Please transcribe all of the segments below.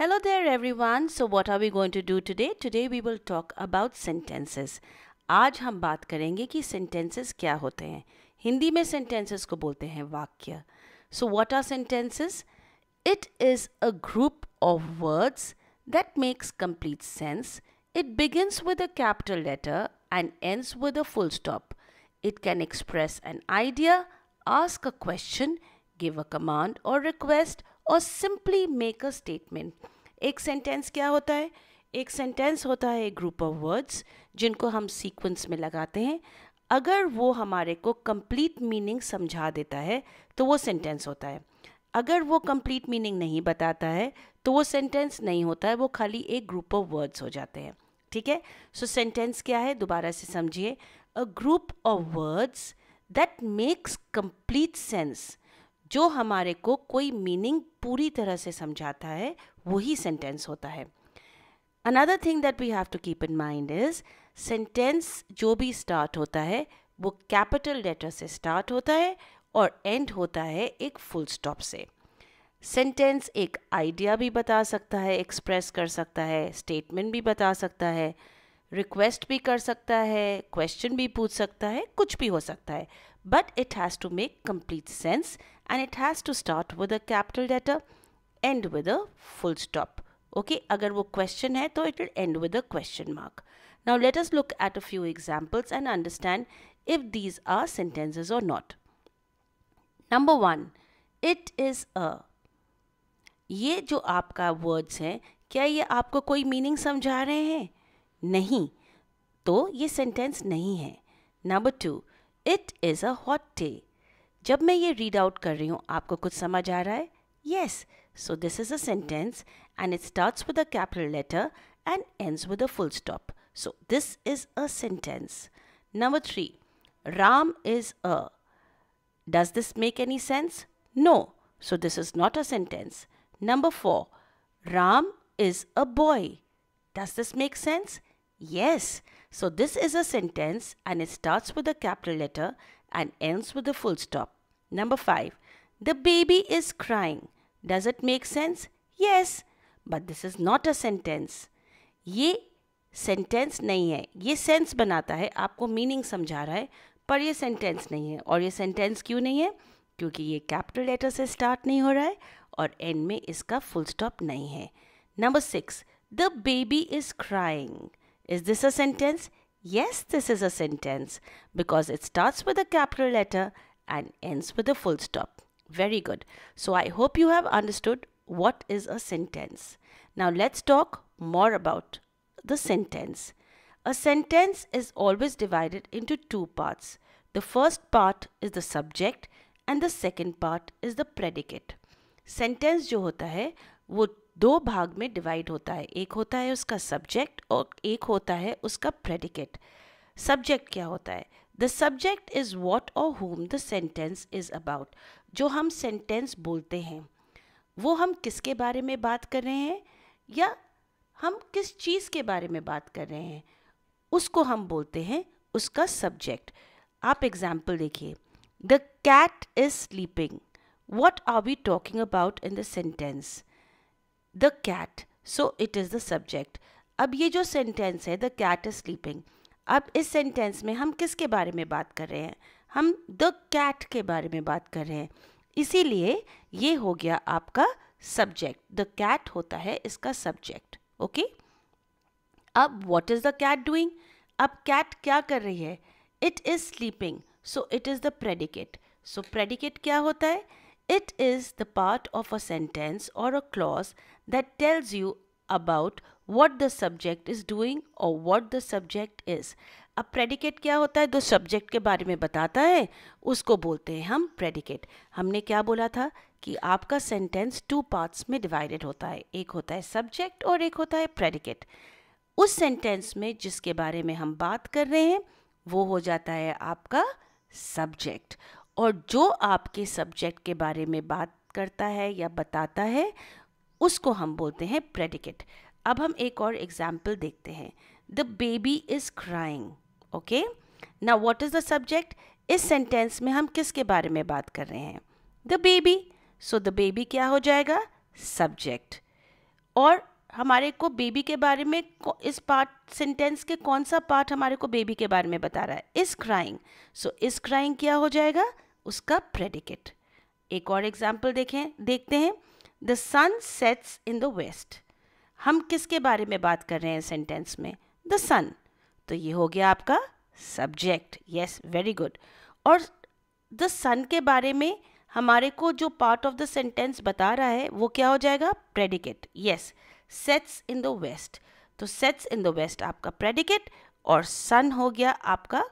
Hello there everyone. So what are we going to do today? Today we will talk about sentences. आज हम बात करेंगे कि sentences क्या होते हैं हिंदी में sentences को बोलते हैं वाक्य So what are sentences? It is a group of words that makes complete sense. It begins with a capital letter and ends with a full stop. It can express an idea, ask a question, give a command or request, और simply make a statement एक sentence क्या होता है एक sentence होता है एक group of words जिनको हम सीक्वेंस में लगाते हैं अगर वो हमारे को कंप्लीट मीनिंग समझा देता है तो वो सेंटेंस होता है अगर वो कंप्लीट मीनिंग नहीं बताता है तो वो सेंटेंस नहीं होता है वो खाली एक ग्रुप ऑफ वर्ड्स हो जाते हैं ठीक है सो सेंटेंस क्या है दोबारा से समझिए a group of words that makes complete sense जो हमारे को कोई मीनिंग पूरी तरह से समझाता है वही सेंटेंस होता है another thing that we have to keep in mind is sentence जो भी स्टार्ट होता है वो कैपिटल लेटर से स्टार्ट होता है और एंड होता है एक फुल स्टॉप से सेंटेंस एक आइडिया भी बता सकता है एक्सप्रेस कर सकता है स्टेटमेंट भी बता सकता है रिक्वेस्ट भी कर सकता है क्वेश्चन भी पूछ सकता है कुछ भी हो सकता है but it has to make complete sense and it has to start with a capital letter end with a full stop okay agar wo question hai to it will end with a question mark now let us look at a few examples and understand if these are sentences or not number 1 it is a ये जो आपका words हैं क्या ये आपको कोई meaning समझा रहे हैं नहीं तो ये sentence नहीं है Number two. It is a hot day जब मैं ये रीड आउट कर रही हूँ आपको कुछ समझ आ रहा है yes so this is a sentence and it starts with a capital letter and ends with a full stop so this is a sentence number three Ram is a does this make any sense no so this is not a sentence number four Ram is a boy does this make sense yes So this is a sentence and it starts with a capital letter and ends with a full stop. Number 5. The baby is crying. Does it make sense? Yes. But this is not a sentence. Ye sentence nahi hai. Ye sense banata hai. Aapko meaning samjha raha hai. Par ye sentence nahi hai. Aur ye sentence kyu nahi hai? Kyunki ye capital letter se start nahi ho raha hai. Aur end mein iska full stop nahi hai. Number 6. The baby is crying. Is this a sentence? Yes, this is a sentence because it starts with a capital letter and ends with a full stop. Very good. So I hope you have understood what is a sentence. Now let's talk more about the sentence. A sentence is always divided into two parts. The first part is the subject and the second part is the predicate. Sentence जो होता है वो दो भाग में divide होता है एक होता है उसका सब्जेक्ट और एक होता है उसका प्रेडिकेट सब्जेक्ट क्या होता है the subject is what or whom the sentence is about जो हम सेंटेंस बोलते हैं वो हम किसके बारे में बात कर रहे हैं या हम किस चीज़ के बारे में बात कर रहे हैं उसको हम बोलते हैं उसका सब्जेक्ट आप एग्जाम्पल देखिए the cat is sleeping what are we talking about in the sentence the cat so it is the subject अब ये जो सेंटेंस है द कैट इज़ स्लीपिंग अब इस सेंटेंस में हम किसके बारे में बात कर रहे हैं हम द कैट के बारे में बात कर रहे हैं इसीलिए ये हो गया आपका सब्जेक्ट द कैट होता है इसका सब्जेक्ट ओके अब what is the cat doing अब कैट क्या कर रही है it is sleeping so it is the predicate so predicate क्या होता है it is the part of a sentence or a clause that tells you about what the subject is doing और what the subject is. अब predicate क्या होता है दो subject के बारे में बताता है उसको बोलते हैं हम प्रेडिकेट हमने क्या बोला था कि आपका सेंटेंस टू पार्ट्स में डिवाइडेड होता है एक होता है सब्जेक्ट और एक होता है प्रेडिकेट उस सेंटेंस में जिसके बारे में हम बात कर रहे हैं वो हो जाता है आपका सब्जेक्ट और जो आपके सब्जेक्ट के बारे में बात करता है या बताता है उसको हम बोलते हैं प्रेडिकेट अब हम एक और एग्जाम्पल देखते हैं the baby is crying okay ना वॉट इज़ द सब्जेक्ट इस सेंटेंस में हम किसके बारे में बात कर रहे हैं the baby so the baby क्या हो जाएगा सब्जेक्ट और हमारे को बेबी के बारे में इस पार्ट सेंटेंस के कौन सा पार्ट हमारे को बेबी के बारे में बता रहा है इस क्राइंग सो इस क्राइंग क्या हो जाएगा उसका प्रेडिकेट एक और एग्जाम्पल देखें देखते हैं the sun sets in the west हम किसके बारे में बात कर रहे हैं सेंटेंस में द सन तो ये हो गया आपका सब्जेक्ट यस वेरी गुड और द सन के बारे में हमारे को जो पार्ट ऑफ द सेंटेंस बता रहा है वो क्या हो जाएगा predicate yes sets in the west तो सेट्स इन द वेस्ट आपका प्रेडिकेट और सन हो गया आपका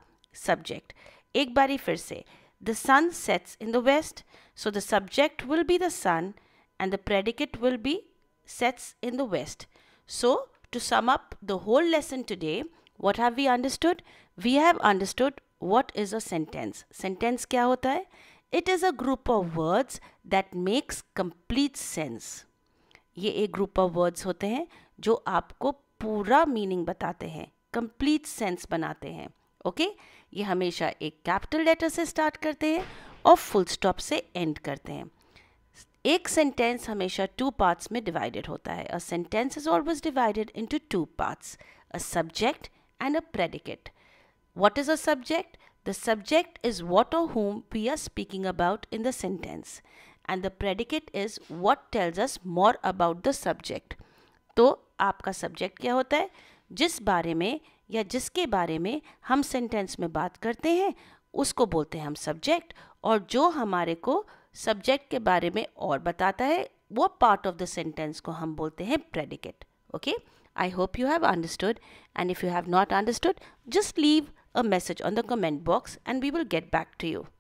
सब्जेक्ट एक बारी फिर से the sun sets in the west so the subject will be the sun and the predicate will be sets in the west. So to sum up the whole lesson today, what have we understood? We have understood what is a sentence. Sentence kya hota hai? It is a group of words that makes complete sense. ये एक group of words होते हैं जो आपको पूरा meaning बताते हैं complete sense बनाते हैं ओके okay? ये हमेशा एक capital letter से start करते हैं और full stop से end करते हैं एक सेंटेंस हमेशा टू पार्ट्स में डिवाइडेड होता है a sentence is always divided into two parts a subject and a predicate what is a subject the subject is what or whom we are speaking about in the sentence and the predicate is what tells us more about the subject तो आपका subject क्या होता है जिस बारे में या जिसके बारे में हम सेंटेंस में बात करते हैं उसको बोलते हैं हम सब्जेक्ट और जो हमारे को सब्जेक्ट के बारे में और बताता है वो पार्ट ऑफ द सेंटेंस को हम बोलते हैं predicate okay I hope you have understood and if you have not understood just leave a message on the comment box and we will get back to you